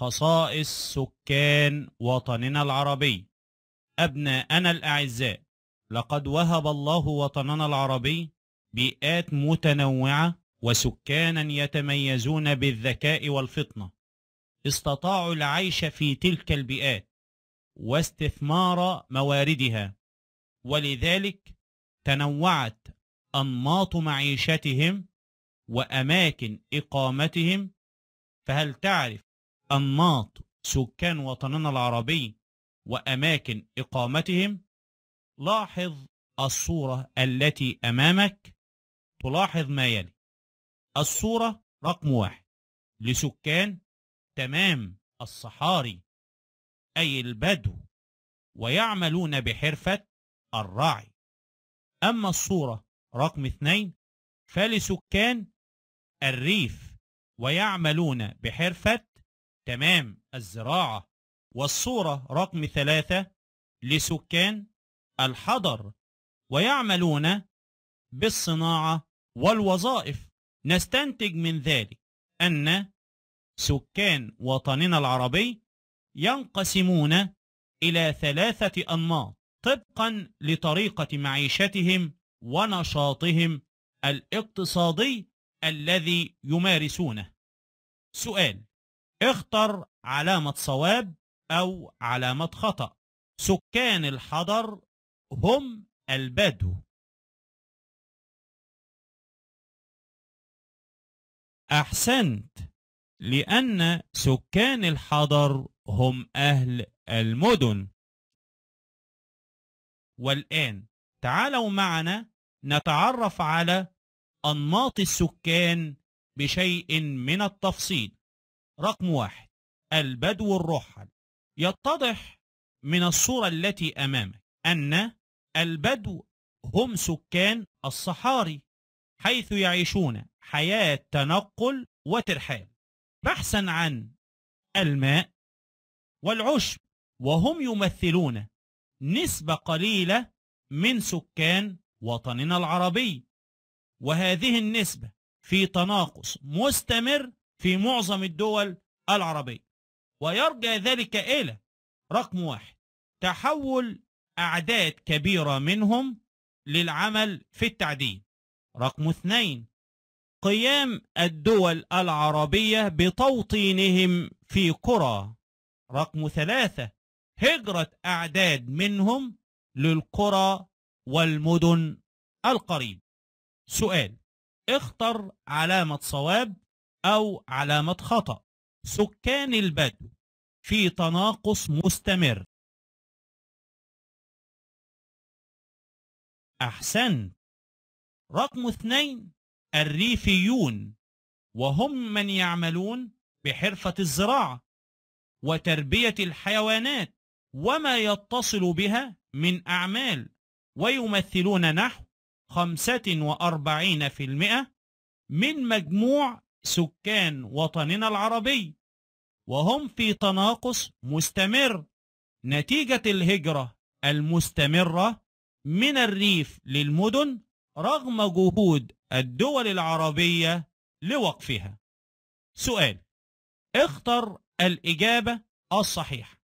خصائص سكان وطننا العربي أبناءنا الأعزاء لقد وهب الله وطننا العربي بيئات متنوعة وسكانا يتميزون بالذكاء والفطنة استطاعوا العيش في تلك البيئات واستثمار مواردها ولذلك تنوعت أنماط معيشتهم وأماكن إقامتهم فهل تعرف أنماط سكان وطننا العربي وأماكن إقامتهم لاحظ الصورة التي أمامك تلاحظ ما يلي الصورة رقم واحد لسكان تمام الصحاري أي البدو ويعملون بحرفة الرعي أما الصورة رقم اثنين فلسكان الريف ويعملون بحرفة تمام الزراعة والصورة رقم ثلاثة لسكان الحضر ويعملون بالصناعة والوظائف نستنتج من ذلك أن سكان وطننا العربي ينقسمون إلى ثلاثة أنماط طبقا لطريقة معيشتهم ونشاطهم الاقتصادي الذي يمارسونه سؤال اختر علامة صواب أو علامة خطأ سكان الحضر هم البدو أحسنت لأن سكان الحضر هم أهل المدن والآن تعالوا معنا نتعرف على أنماط السكان بشيء من التفصيل رقم واحد البدو الرحل يتضح من الصورة التي أمامك أن البدو هم سكان الصحاري حيث يعيشون حياة تنقل وترحال بحثا عن الماء والعشب وهم يمثلون نسبة قليلة من سكان وطننا العربي وهذه النسبة في تناقص مستمر في معظم الدول العربية ويرجع ذلك إلى رقم واحد تحول أعداد كبيرة منهم للعمل في التعدين رقم اثنين قيام الدول العربية بتوطينهم في قرى رقم ثلاثة هجرة أعداد منهم للقرى والمدن القريب سؤال اختر علامة صواب أو علامة خطأ سكان البدو في تناقص مستمر أحسنت رقم اثنين الريفيون وهم من يعملون بحرفة الزراعة وتربية الحيوانات وما يتصل بها من أعمال ويمثلون نحو 45% من مجموع سكان وطننا العربي وهم في تناقص مستمر نتيجة الهجرة المستمرة من الريف للمدن رغم جهود الدول العربية لوقفها سؤال اختر الإجابة الصحيحة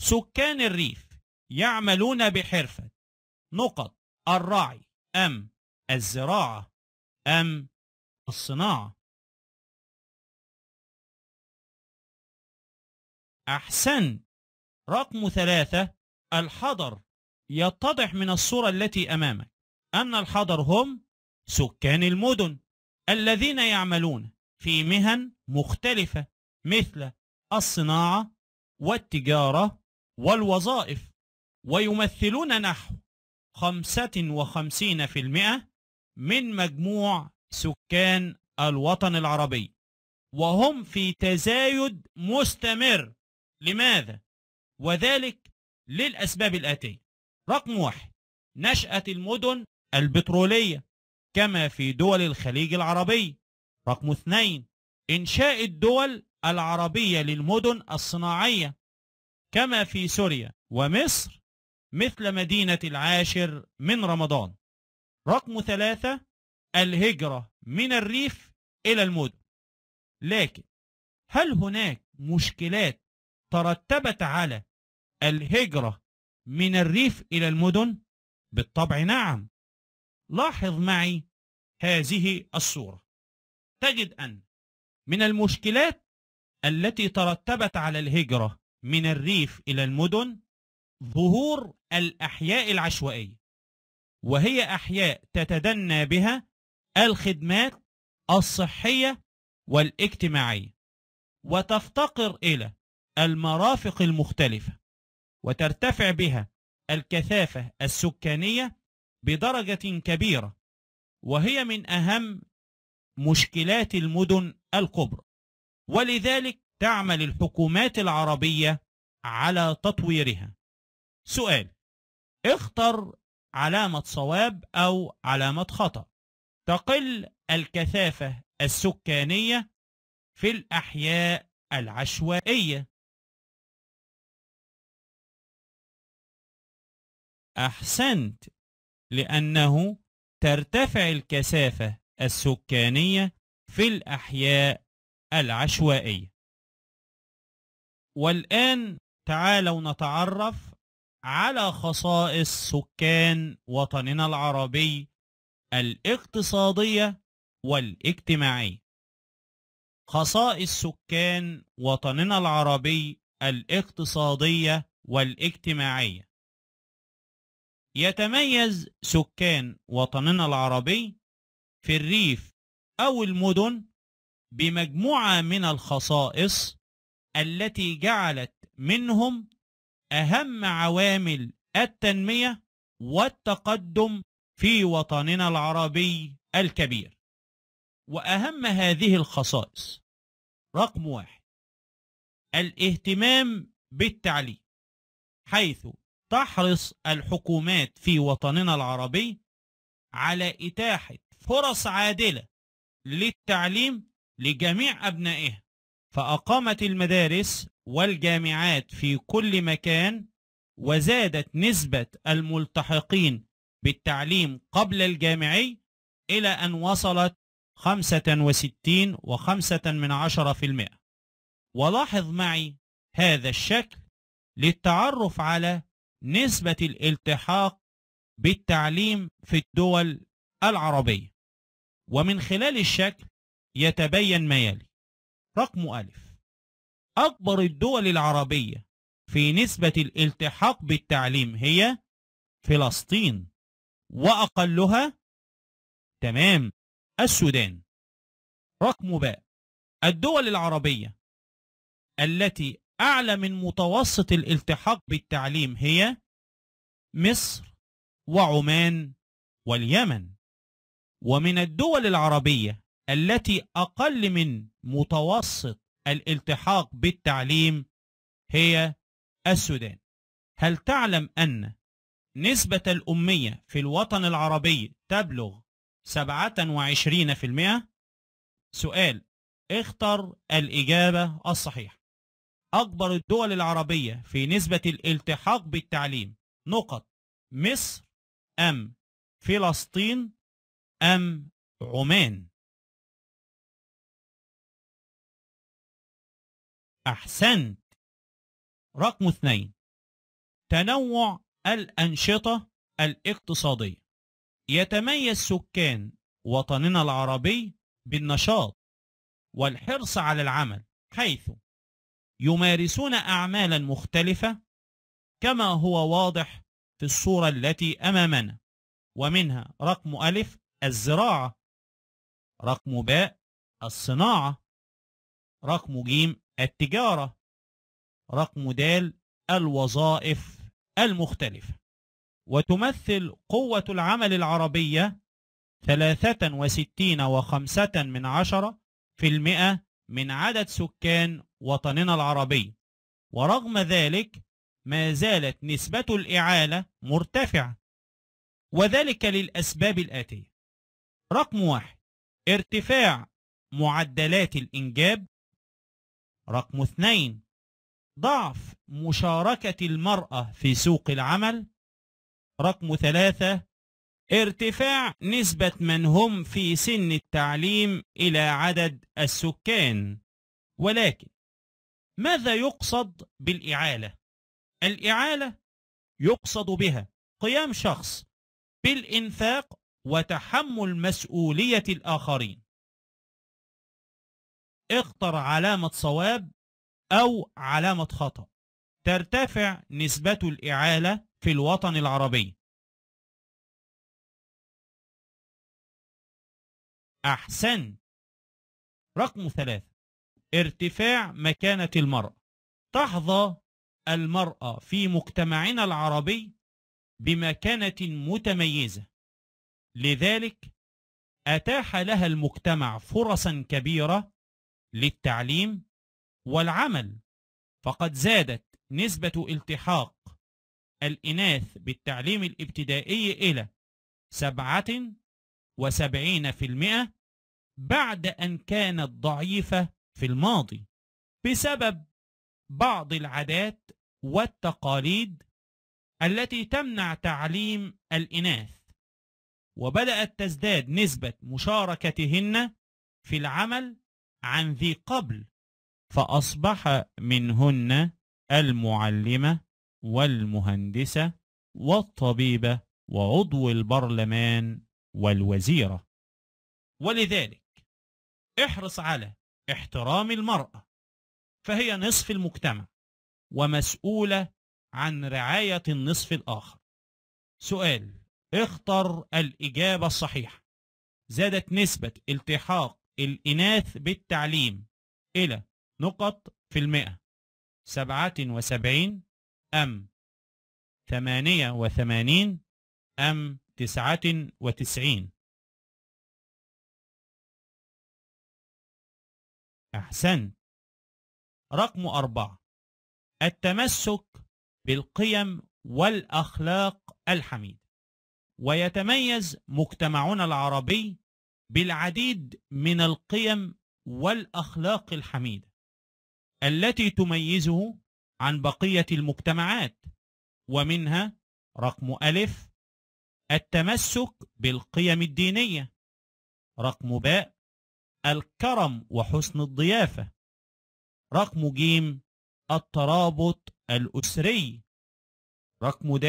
سكان الريف يعملون بحرفة نقط الرعي أم الزراعة أم الصناعة أحسن رقم ثلاثة الحضر يتضح من الصورة التي أمامك أن الحضر هم سكان المدن الذين يعملون في مهن مختلفة مثل الصناعة والتجارة والوظائف ويمثلون نحو 55% من مجموع سكان الوطن العربي وهم في تزايد مستمر لماذا؟ وذلك للأسباب الآتية رقم واحد نشأة المدن البترولية كما في دول الخليج العربي رقم اثنين إنشاء الدول العربية للمدن الصناعية كما في سوريا ومصر مثل مدينة العاشر من رمضان رقم ثلاثة الهجرة من الريف إلى المدن لكن هل هناك مشكلات ترتبت على الهجرة من الريف إلى المدن؟ بالطبع نعم لاحظ معي هذه الصورة تجد أن من المشكلات التي ترتبت على الهجرة من الريف إلى المدن ظهور الأحياء العشوائية وهي أحياء تتدنى بها الخدمات الصحية والاجتماعية وتفتقر إلى المرافق المختلفة وترتفع بها الكثافة السكانية بدرجة كبيرة وهي من أهم مشكلات المدن الكبرى ولذلك تعمل الحكومات العربية على تطويرها سؤال اختر علامة صواب أو علامة خطأ تقل الكثافة السكانية في الأحياء العشوائية أحسنت لأنه ترتفع الكثافة السكانية في الأحياء العشوائية والآن تعالوا نتعرف على خصائص سكان وطننا العربي الاقتصادية والاجتماعية خصائص سكان وطننا العربي الاقتصادية والاجتماعية يتميز سكان وطننا العربي في الريف أو المدن بمجموعة من الخصائص التي جعلت منهم أهم عوامل التنمية والتقدم في وطننا العربي الكبير وأهم هذه الخصائص رقم واحد الاهتمام بالتعليم حيث تحرص الحكومات في وطننا العربي على إتاحة فرص عادلة للتعليم لجميع أبنائها فأقامت المدارس والجامعات في كل مكان وزادت نسبة الملتحقين بالتعليم قبل الجامعي إلى أن وصلت 65 و من عشرة في المئة ولاحظ معي هذا الشكل للتعرف على نسبة الالتحاق بالتعليم في الدول العربية ومن خلال الشكل يتبين ما يلي رقم ألف أكبر الدول العربية في نسبة الالتحاق بالتعليم هي فلسطين وأقلها تمام السودان رقم باء الدول العربية التي أعلى من متوسط الالتحاق بالتعليم هي مصر وعمان واليمن ومن الدول العربية التي أقل من متوسط الالتحاق بالتعليم هي السودان هل تعلم أن نسبة الأمية في الوطن العربي تبلغ 27% سؤال اختر الإجابة الصحيحة أكبر الدول العربية في نسبة الالتحاق بالتعليم نقط مصر أم فلسطين أم عمان أحسنت رقم اثنين تنوع الأنشطة الاقتصادية يتميز سكان وطننا العربي بالنشاط والحرص على العمل حيث يمارسون أعمالا مختلفة كما هو واضح في الصورة التي أمامنا ومنها رقم ألف الزراعة رقم باء الصناعة رقم جيم التجارة رقم د الوظائف المختلفة وتمثل قوة العمل العربية 63.5% وخمسة من عشرة في المئة من عدد سكان وطننا العربي ورغم ذلك ما زالت نسبة الإعالة مرتفعة وذلك للأسباب الآتية رقم واحد ارتفاع معدلات الإنجاب رقم اثنين ضعف مشاركة المرأة في سوق العمل رقم ثلاثة ارتفاع نسبة من هم في سن التعليم إلى عدد السكان ولكن ماذا يقصد بالإعالة؟ الإعالة يقصد بها قيام شخص بالإنفاق وتحمل مسؤولية الآخرين اختر علامة صواب أو علامة خطأ ترتفع نسبة الإعالة في الوطن العربي أحسن رقم ثلاثة ارتفاع مكانة المرأة تحظى المرأة في مجتمعنا العربي بمكانة متميزة لذلك أتاح لها المجتمع فرصا كبيرة للتعليم والعمل فقد زادت نسبة التحاق الإناث بالتعليم الابتدائي إلى سبعة وسبعين في المئة بعد أن كانت ضعيفة في الماضي بسبب بعض العادات والتقاليد التي تمنع تعليم الإناث وبدأت تزداد نسبة مشاركتهن في العمل عن ذي قبل فأصبح منهن المعلمة والمهندسة والطبيبة وعضو البرلمان والوزيرة ولذلك احرص على احترام المرأة فهي نصف المجتمع ومسؤولة عن رعاية النصف الآخر سؤال اختر الإجابة الصحيحة زادت نسبة التحاق الإناث بالتعليم إلى نقط في المئة سبعة وسبعين أم ثمانية وثمانين أم تسعة وتسعين أحسن رقم أربعة التمسك بالقيم والأخلاق الحميدة ويتميز مجتمعنا العربي بالعديد من القيم والأخلاق الحميدة التي تميزه عن بقية المجتمعات ومنها رقم ألف التمسك بالقيم الدينية رقم باء الكرم وحسن الضيافة رقم ج الترابط الأسري رقم د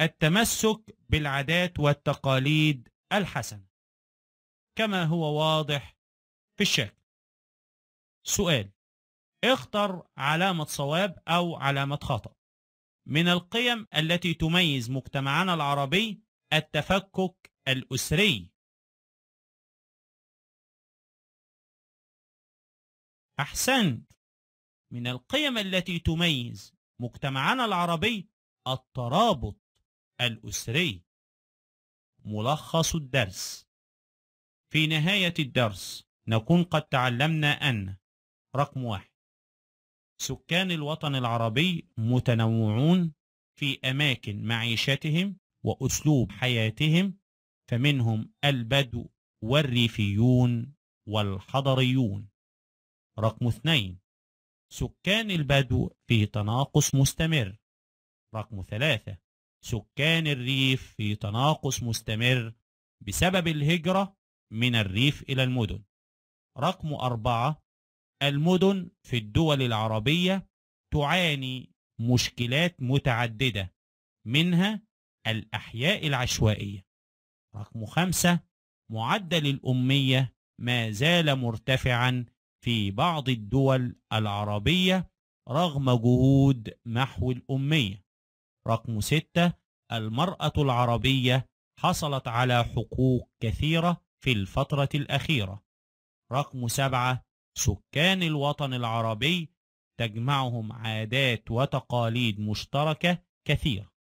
التمسك بالعادات والتقاليد الحسنة كما هو واضح في الشكل سؤال اختر علامة صواب أو علامة خطأ من القيم التي تميز مجتمعنا العربي التفكك الأسري أحسنت من القيم التي تميز مجتمعنا العربي الترابط الأسري ملخص الدرس في نهاية الدرس نكون قد تعلمنا أن رقم واحد سكان الوطن العربي متنوعون في أماكن معيشتهم وأسلوب حياتهم فمنهم البدو والريفيون والحضريون رقم اثنين سكان البدو في تناقص مستمر رقم ثلاثة سكان الريف في تناقص مستمر بسبب الهجرة من الريف إلى المدن رقم أربعة المدن في الدول العربية تعاني مشكلات متعددة منها الأحياء العشوائية رقم خمسة معدل الأمية ما زال مرتفعا في بعض الدول العربية رغم جهود محو الأمية رقم ستة المرأة العربية حصلت على حقوق كثيرة في الفترة الأخيرة رقم سبعة سكان الوطن العربي تجمعهم عادات وتقاليد مشتركة كثيرة